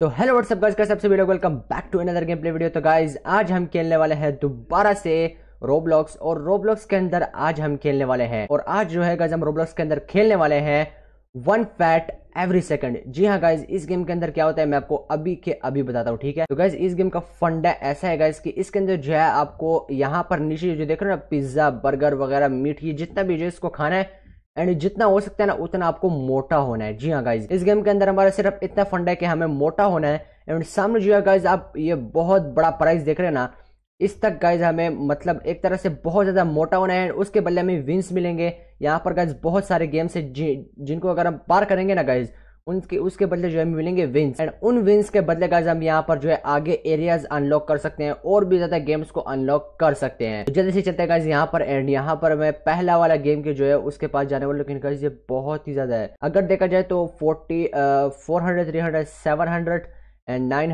तो hello what's up guys का सबसे video welcome back to another game play video तो गाइस आज हम खेलने वाले हैं दोबारा से रोबलॉक्स और रोबलॉक्स के अंदर आज हम खेलने वाले हैं और आज जो है गाइस हम रोबलॉक्स के अंदर खेलने वाले हैं वन फैट एवरी सेकंड जी हाँ गाइज इस गेम के अंदर क्या होता है मैं आपको अभी के अभी बताता हूँ ठीक है तो गाइज इस गेम का फंडा ऐसा है गाइज कि इसके अंदर जो है आपको यहाँ पर नीचे जो देख रहे हो ना पिज्जा बर्गर वगैरह मीठी ये जितना भी जो इसको खाना है एंड जितना हो सकता है ना उतना आपको मोटा होना है जी हाँ गाइज इस गेम के अंदर हमारा सिर्फ इतना फंड है कि हमें मोटा होना है एंड सामने जो है गाइज आप ये बहुत बड़ा प्राइस देख रहे हैं ना इस तक गाइज हमें मतलब एक तरह से बहुत ज़्यादा मोटा होना है उसके बदले हमें विंस मिलेंगे यहाँ पर गाइज बहुत सारे गेम्स है जिनको अगर हम पार करेंगे ना गाइज उनके उसके बदले जो है मिलेंगे विंस एंड उन विंस के बदले का हम यहाँ पर जो है आगे एरियाज अनलॉक कर सकते हैं और भी ज्यादा गेम्स को अनलॉक कर सकते हैं तो जल्दी से चलते हैं यहाँ पर एंड यहाँ पर मैं पहला वाला गेम के जो है उसके पास जाने वाले लेकिन ये बहुत ही ज्यादा है अगर देखा जाए तो forty four hundred three and nine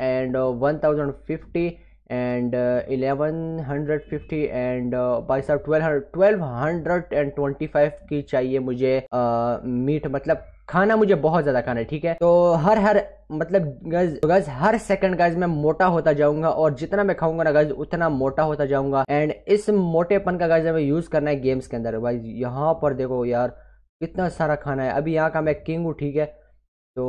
and one and eleven hundred fifty and बाई साहब twelve twelve hundred and twenty five की चाहिए मुझे मीट uh, मतलब खाना मुझे बहुत ज़्यादा खाना है ठीक है तो हर हर मतलब गज गज तो हर सेकंड गज मैं मोटा होता जाऊंगा और जितना मैं खाऊंगा ना गज उतना मोटा होता जाऊंगा एंड इस मोटेपन का गज हमें यूज़ करना है गेम्स के अंदर भाई यहाँ पर देखो यार कितना सारा खाना है अभी यहाँ का मैं किंग हूँ ठीक है तो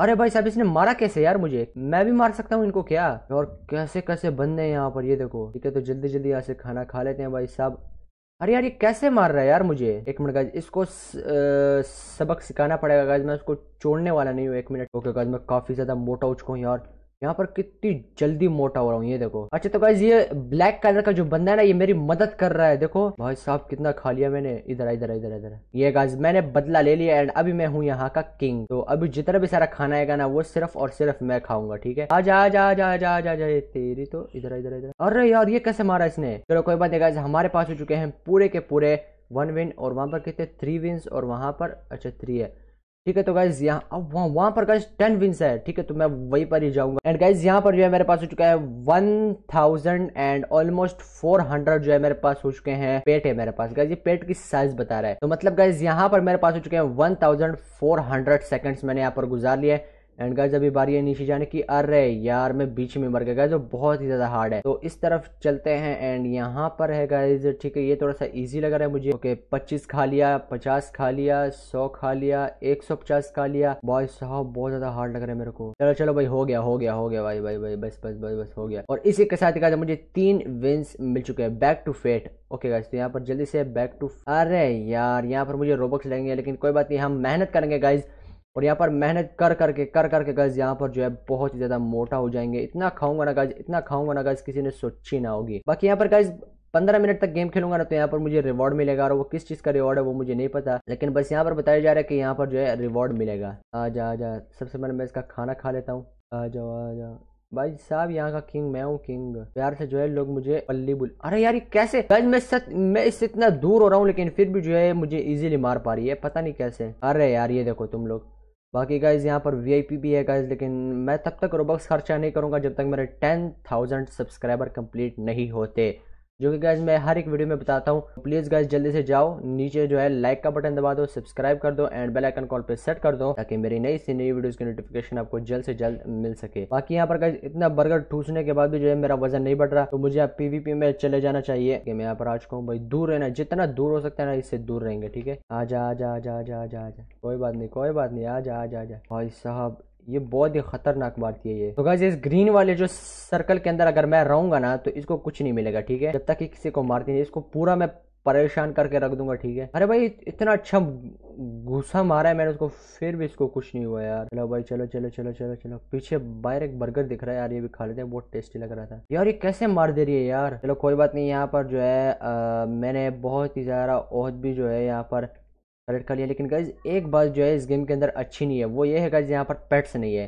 अरे भाई साहब इसने मारा कैसे यार मुझे मैं भी मार सकता हूँ इनको क्या और कैसे कैसे बंदे हैं यहाँ पर ये देखो ठीक है तो जल्दी जल्दी यहाँ से खाना खा लेते हैं भाई साहब अरे यार ये कैसे मार रहा है यार मुझे एक मिनट गाइज इसको स, आ, सबक सिखाना पड़ेगा गाइज मैं उसको छोड़ने वाला नहीं हूँ एक मिनट ओके गाइज मैं काफ़ी ज़्यादा मोटा हो चुका हूँ यार यहाँ पर कितनी जल्दी मोटा हो रहा हूँ ये देखो अच्छा तो गाइज ये ब्लैक कलर का जो बंदा है ना ये मेरी मदद कर रहा है देखो भाई साहब कितना खा लिया मैंने इधर इधर इधर इधर ये गाइज मैंने बदला ले लिया एंड अभी मैं हूँ यहाँ का किंग तो अभी जितना भी सारा खाना आएगा ना वो सिर्फ और सिर्फ मैं खाऊंगा ठीक है आज आज आज आज आज आज तेरी तो इधर इधर इधर अरे यार ये कैसे मारा इसने चलो कोई बात नहीं हमारे पास हो चुके हैं पूरे के पूरे वन विन और वहां पर कितने थ्री विन्स और वहां पर अच्छा थ्री है ठीक है तो गाइज यहाँ अब वहाँ वहाँ पर गाइज टेन विंस है ठीक है तो मैं वहीं पर ही जाऊंगा एंड गाइज यहाँ पर जो है मेरे पास हो चुका है one thousand and almost four hundred जो है मेरे पास हो चुके हैं पेट है मेरे पास गाइज ये पेट की साइज बता रहा है तो मतलब गाइज यहाँ पर मेरे पास हो चुके हैं one thousand four hundred seconds मैंने यहाँ पर गुजार लिए एंड गाइज अभी बारी है नीचे जाने की अरे यार मैं बीच में मर गया जो बहुत ही ज़्यादा हार्ड है तो इस तरफ चलते हैं एंड यहाँ पर है गाइज ठीक है ये थोड़ा सा इजी लग रहा है मुझे ओके पच्चीस खा लिया पचास खा लिया सौ खा लिया एक सौ पचास खा लिया बॉय साहब बहुत ज़्यादा हार्ड लग रहा है मेरे को चलो चलो भाई हो गया हो गया हो गया भाई भाई भाई बस बस बस बस हो गया और इसी के साथ ही मुझे तीन विन्स मिल चुके हैं back to fat okay guys तो यहाँ पर जल्दी से बैक टू अरे यार यहाँ पर मुझे रोबोक्स लगेंगे लेकिन कोई बात नहीं हम मेहनत करेंगे गाइज और यहाँ पर मेहनत कर करके कर करके गज यहाँ पर जो है बहुत ही ज़्यादा मोटा हो जाएंगे इतना खाऊंगा ना गज इतना खाऊंगा ना गज किसी ने सोची ना होगी बाकी यहाँ पर गज पंद्रह मिनट तक गेम खेलूंगा ना तो यहाँ पर मुझे रिवॉर्ड मिलेगा और वो किस चीज़ का रिवॉर्ड है वो मुझे नहीं पता लेकिन बस यहाँ पर बताया जा रहा है कि यहाँ पर जो है रिवॉर्ड मिलेगा आ जा आ जा सबसे पहले मैं इसका खाना खा लेता हूँ आ जाओ आ जाओ भाई साहब यहाँ का किंग मैं हूँ किंग प्यार से जो है लोग मुझे पल्ली बुल अरे यार ये कैसे गज मैं सच मैं इससे इतना दूर हो रहा हूँ लेकिन फिर भी जो है मुझे इजीली मार पा रही है पता नहीं कैसे अरे यार ये देखो तुम लोग बाकी गाइज यहाँ पर पी भी है गाइज लेकिन मैं तब तक रोबक्स खर्चा नहीं करूँगा जब तक मेरे टेन थाउजेंड सब्सक्राइबर कंप्लीट नहीं होते जो कि गैस मैं हर एक वीडियो में बताता हूँ प्लीज़ गैस जल्दी से जाओ नीचे जो है लाइक का बटन दबा दो सब्सक्राइब कर दो एंड बेल आइकन कॉल पे सेट कर दो ताकि मेरी नई सी नई वीडियोस की नोटिफिकेशन आपको जल्द से जल्द मिल सके बाकी यहाँ पर गैस इतना बर्गर ठूसने के बाद भी जो है मेरा वजन नहीं बढ़ रहा तो मुझे आप पीवीपी में चले जाना चाहिए कि मैं यहाँ पर चुका हूँ भाई दूर रहना जितना दूर हो सकता है ना इससे दूर रहेंगे ठीक है आ जा आ जा आ जा आ जा कोई बात नहीं कोई बात नहीं आ जा आ जा भाई साहब ये बहुत ही खतरनाक बात की है तो गाइज इस ग्रीन वाले जो सर्कल के अंदर अगर मैं रहूंगा ना तो इसको कुछ नहीं मिलेगा ठीक है जब तक कि किसी को मारती नहीं इसको पूरा मैं परेशान करके रख दूंगा ठीक है अरे भाई इतना अच्छा गुस्सा मारा है मैंने उसको फिर भी इसको कुछ नहीं हुआ यार चलो भाई चलो चलो चलो चलो चलो पीछे बाहर एक बर्गर दिख रहा है यार ये भी खा लेते हैं बहुत टेस्टी लग रहा था यार ये कैसे मार दे रही है यार चलो कोई बात नहीं यहाँ पर जो है आ, मैंने बहुत ही ज़्यादा औहद भी जो है यहाँ पर कलेक्ट कर लिया लेकिन गाइज एक बात जो है इस गेम के अंदर अच्छी नहीं है वो ये है गाइज यहाँ पर पेट्स नहीं है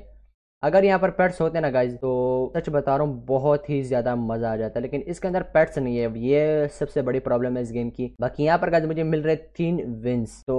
अगर यहाँ पर पेट्स होते ना गाइज तो सच बता रहा हूँ बहुत ही ज़्यादा मज़ा आ जाता है लेकिन इसके अंदर पेट्स नहीं है ये सबसे बड़ी प्रॉब्लम है इस गेम की बाकी यहाँ पर गाइज मुझे मिल रहे तीन विंस तो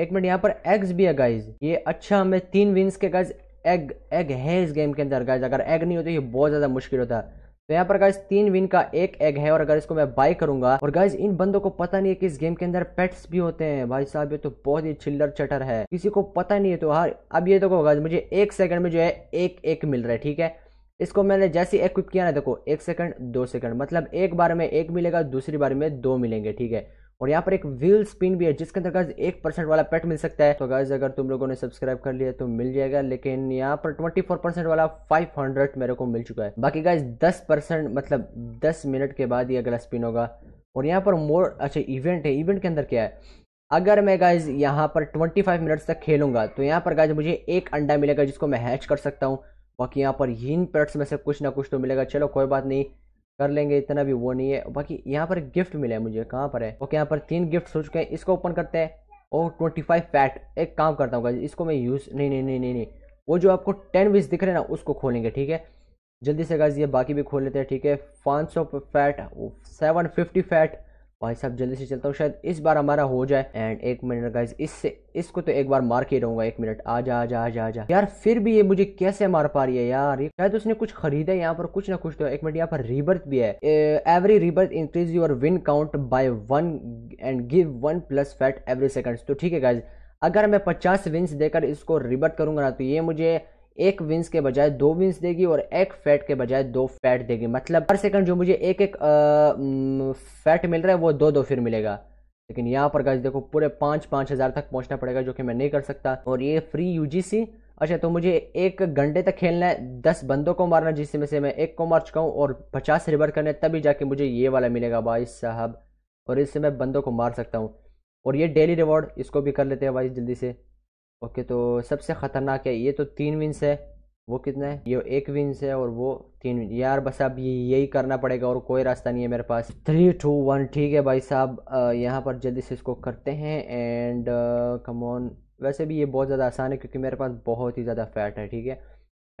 एक मिनट यहाँ पर एग्स भी है गाइज ये अच्छा हमें तीन विंस के गाइज एग एग है इस गेम के अंदर गाइज अगर एग नहीं होते ये बहुत ज़्यादा मुश्किल होता है तो यहाँ पर गाइज तीन विन का एक एग है और अगर इसको मैं बाय करूंगा और गाइज इन बंदों को पता नहीं है कि इस गेम के अंदर पेट्स भी होते हैं भाई साहब ये तो बहुत ही चिल्लर चटर है किसी को पता नहीं है तो हर अब ये देखो गाइज मुझे एक सेकंड में जो है एक एक मिल रहा है ठीक है इसको मैंने जैसे एक्विप किया ना देखो एक सेकंड दो सेकंड मतलब एक बार में एक मिलेगा दूसरी बार में दो मिलेंगे ठीक है और यहाँ पर एक व्हील स्पिन भी है जिसके अंदर गाइज एक परसेंट वाला पेट मिल सकता है तो गाइज अगर तुम लोगों ने सब्सक्राइब कर लिया तो मिल जाएगा लेकिन यहाँ पर ट्वेंटी फोर परसेंट वाला फाइव हंड्रेड मेरे को मिल चुका है बाकी गाइज दस परसेंट मतलब दस मिनट के बाद ही अगला स्पिन होगा और यहाँ पर मोर अच्छा इवेंट है इवेंट के अंदर क्या है अगर मैं गाइज यहाँ पर फाइव मिनट तक खेलूंगा तो यहाँ पर गाइज मुझे एक अंडा मिलेगा जिसको मैं हैच कर सकता हूँ बाकी यहाँ पर इन पेट्स में से कुछ ना कुछ तो मिलेगा चलो कोई बात नहीं कर लेंगे इतना भी वो नहीं है बाकी यहाँ पर गिफ्ट मिला है मुझे कहाँ पर है ओके यहाँ पर तीन गिफ्ट हो चुके हैं इसको ओपन करते हैं और ट्वेंटी फाइव पैट एक काम करता हूँ इसको मैं यूज़ नहीं नहीं नहीं नहीं नहीं वो जो आपको टेन विश दिख रहे हैं ना उसको खोलेंगे ठीक है जल्दी से गाजिए बाकी भी खोल लेते हैं ठीक है पाँच सौ फैट सेवन फिफ्टी फैट भाई साहब जल्दी से चलता हूँ शायद इस बार हमारा हो जाए एंड एक मिनट गाइज इससे इसको तो एक बार मार के रहूंगा एक मिनट आ जा आ जा आ जा जा यार फिर भी ये मुझे कैसे मार पा रही है यार शायद उसने कुछ खरीदा है यहाँ पर कुछ ना कुछ तो एक मिनट यहाँ पर रिबर्थ भी है every rebirth increase your win count by one and give one plus fat every second तो ठीक है गाइज अगर मैं पचास विन्स देकर इसको रिबर्थ करूंगा ना तो ये मुझे एक विंस के बजाय दो विंस देगी और एक फैट के बजाय दो फैट देगी मतलब पर सेकंड जो मुझे एक एक आ, फैट मिल रहा है वो दो दो फिर मिलेगा लेकिन यहाँ पर गाइस देखो पूरे पाँच पाँच हज़ार तक पहुँचना पड़ेगा जो कि मैं नहीं कर सकता और ये फ्री यूजीसी अच्छा तो मुझे एक घंटे तक खेलना है दस बंदों को मारना जिसमें से मैं एक को मार चुका हूँ और पचास रिवर करने तभी जाके मुझे ये वाला मिलेगा भाई साहब और इससे मैं बंदों को मार सकता हूँ और ये डेली रिवॉर्ड इसको भी कर लेते हैं भाई जल्दी से ओके तो सबसे ख़तरनाक है ये तो तीन विंस है वो कितना है ये एक विंस है और वो तीन विंस यार बस अब यही करना पड़ेगा और कोई रास्ता नहीं है मेरे पास थ्री टू वन ठीक है भाई साहब यहाँ पर जल्दी से इसको करते हैं एंड कमोन वैसे भी ये बहुत ज़्यादा आसान है क्योंकि मेरे पास बहुत ही ज़्यादा फैट है ठीक है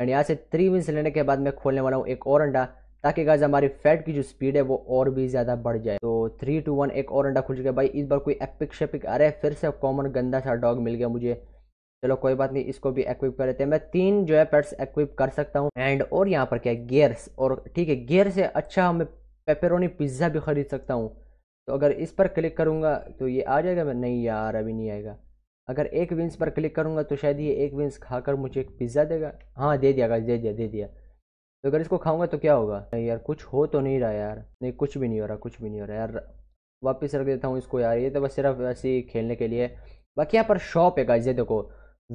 एंड यहाँ से थ्री विंस लेने के बाद मैं खोलने वाला हूँ एक और अंडा ताकि गाज हमारी फैट की जो स्पीड है वो और भी ज़्यादा बढ़ जाए तो थ्री टू वन एक और अंडा खुल चुका है भाई इस बार कोई एपिक शेपिक आ रहा है फिर से कॉमन गंदा सा डॉग मिल गया मुझे चलो कोई बात नहीं इसको भी एक्विप कर लेते हैं मैं तीन जो है पेट्स एक्विप कर सकता हूँ एंड और यहाँ पर क्या है गियर्स और ठीक है गियर से अच्छा मैं पेपरोनी पिज्ज़ा भी ख़रीद सकता हूँ तो अगर इस पर क्लिक करूँगा तो ये आ जाएगा मैं नहीं यार अभी नहीं आएगा अगर एक विंस पर क्लिक करूँगा तो शायद ये एक विंस खाकर मुझे एक पिज़्ज़ा देगा हाँ दे दिया दे दिया दे दिया तो अगर इसको खाऊंगा तो क्या होगा नहीं यार कुछ हो तो नहीं रहा यार नहीं कुछ भी नहीं हो रहा कुछ भी नहीं हो रहा यार वापस रख देता हूँ इसको यार ये तो बस सिर्फ ऐसे ही खेलने के लिए बाकी यहाँ पर शॉप है गाइस ये देखो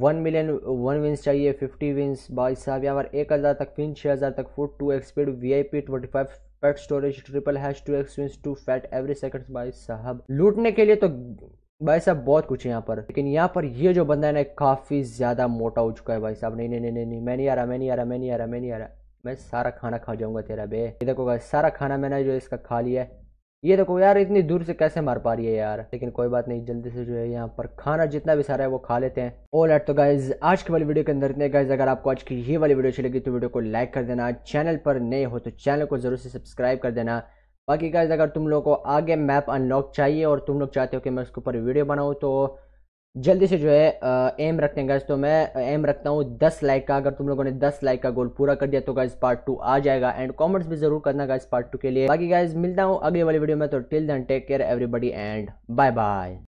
वन मिलियन वन विंस चाहिए फिफ्टी विंस बाईस साहब यहाँ पर एक हज़ार तक पिन छः हज़ार तक foot two X speed V I P twenty five pet storage triple hatch two X wins two fat every second बाईस साहब लूटने के लिए तो भाई साहब बहुत कुछ है यहाँ पर लेकिन यहाँ पर ये जो बंदा है ना काफ़ी ज़्यादा मोटा हो चुका है भाई साहब नहीं नहीं नहीं नहीं मैं नहीं आ रहा मैं नहीं आ रहा मैं नहीं आ रहा मैं नहीं आ रहा मैं सारा खाना खा जाऊंगा तेरा बे ये देखो सारा खाना मैंने जो इसका खा लिया है ये देखो यार इतनी दूर से कैसे मार पा रही है यार लेकिन कोई बात नहीं जल्दी से जो है यहाँ पर खाना जितना भी सारा है वो खा लेते हैं ऑल एट तो गाइज आज की वाली वीडियो के अंदर इतने गाइज अगर आपको आज की ये वाली वीडियो अच्छी लगी तो वीडियो को लाइक कर देना चैनल पर नए हो तो चैनल को जरूर से सब्सक्राइब कर देना बाकी गाइज अगर तुम लोग को आगे मैप अनलॉक चाहिए और तुम लोग चाहते हो कि मैं उसके ऊपर वीडियो बनाऊँ तो जल्दी से जो है एम रखते हैं गैस तो मैं एम रखता हूँ दस लाइक का अगर तुम लोगों ने दस लाइक का गोल पूरा कर दिया तो गाइज पार्ट टू आ जाएगा एंड कमेंट्स भी जरूर करना गाइज पार्ट टू के लिए बाकी गाइज मिलता हूँ अगले वाली वीडियो में तो till then take care everybody and bye bye